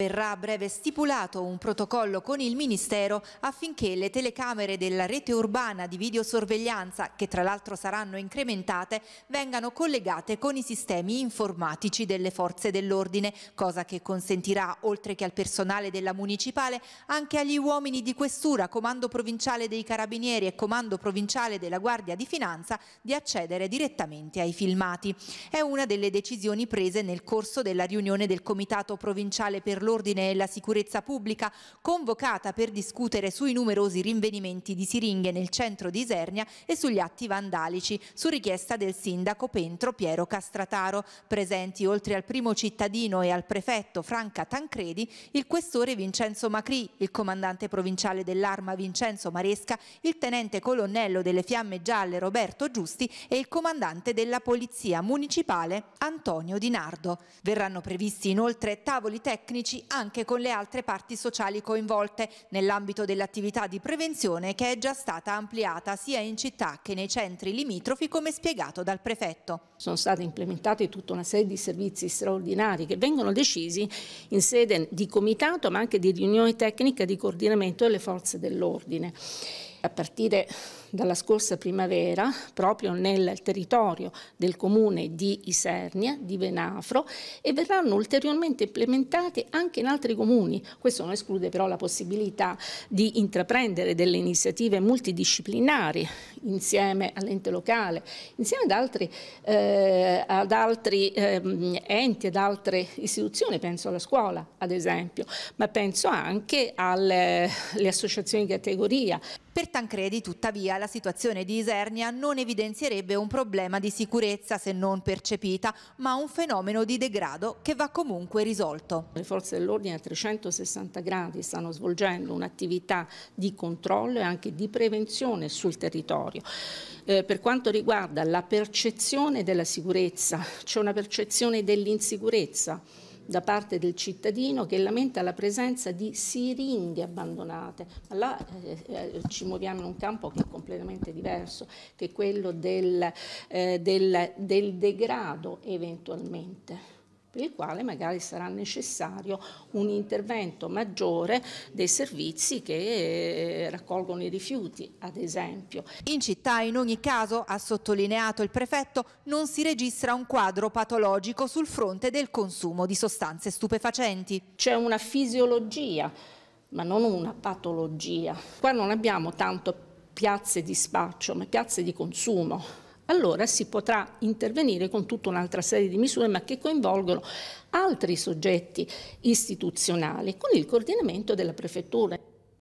Verrà a breve stipulato un protocollo con il Ministero affinché le telecamere della rete urbana di videosorveglianza, che tra l'altro saranno incrementate, vengano collegate con i sistemi informatici delle forze dell'ordine, cosa che consentirà, oltre che al personale della municipale, anche agli uomini di questura, comando provinciale dei carabinieri e comando provinciale della Guardia di Finanza di accedere direttamente ai filmati. È una delle decisioni prese nel corso della riunione del Comitato Provinciale per l'Ordine l'ordine e la sicurezza pubblica, convocata per discutere sui numerosi rinvenimenti di siringhe nel centro di Isernia e sugli atti vandalici, su richiesta del sindaco Pentro Piero Castrataro. Presenti oltre al primo cittadino e al prefetto Franca Tancredi, il questore Vincenzo Macri, il comandante provinciale dell'arma Vincenzo Maresca, il tenente colonnello delle Fiamme Gialle Roberto Giusti e il comandante della Polizia Municipale Antonio Di Nardo. Verranno previsti inoltre tavoli tecnici sinergi anche con le altre parti sociali coinvolte nell'ambito dell'attività di prevenzione che è già stata ampliata sia in città che nei centri limitrofi come spiegato dal prefetto. Sono state implementate tutta una serie di servizi straordinari che vengono decisi in sede di comitato ma anche di riunione tecnica di coordinamento delle forze dell'ordine a partire dalla scorsa primavera proprio nel territorio del comune di Isernia, di Venafro e verranno ulteriormente implementate anche in altri comuni. Questo non esclude però la possibilità di intraprendere delle iniziative multidisciplinari insieme all'ente locale, insieme ad altri, eh, ad altri eh, enti, ad altre istituzioni, penso alla scuola ad esempio, ma penso anche alle associazioni di categoria. Per per Tancredi, tuttavia, la situazione di Isernia non evidenzierebbe un problema di sicurezza se non percepita, ma un fenomeno di degrado che va comunque risolto. Le forze dell'ordine a 360 gradi stanno svolgendo un'attività di controllo e anche di prevenzione sul territorio. Eh, per quanto riguarda la percezione della sicurezza, c'è una percezione dell'insicurezza da parte del cittadino che lamenta la presenza di siringhe abbandonate. Ma là eh, eh, ci muoviamo in un campo che è completamente diverso, che è quello del, eh, del, del degrado eventualmente per il quale magari sarà necessario un intervento maggiore dei servizi che eh, raccolgono i rifiuti, ad esempio. In città, in ogni caso, ha sottolineato il prefetto, non si registra un quadro patologico sul fronte del consumo di sostanze stupefacenti. C'è una fisiologia, ma non una patologia. Qua non abbiamo tanto piazze di spaccio, ma piazze di consumo allora si potrà intervenire con tutta un'altra serie di misure ma che coinvolgono altri soggetti istituzionali con il coordinamento della prefettura.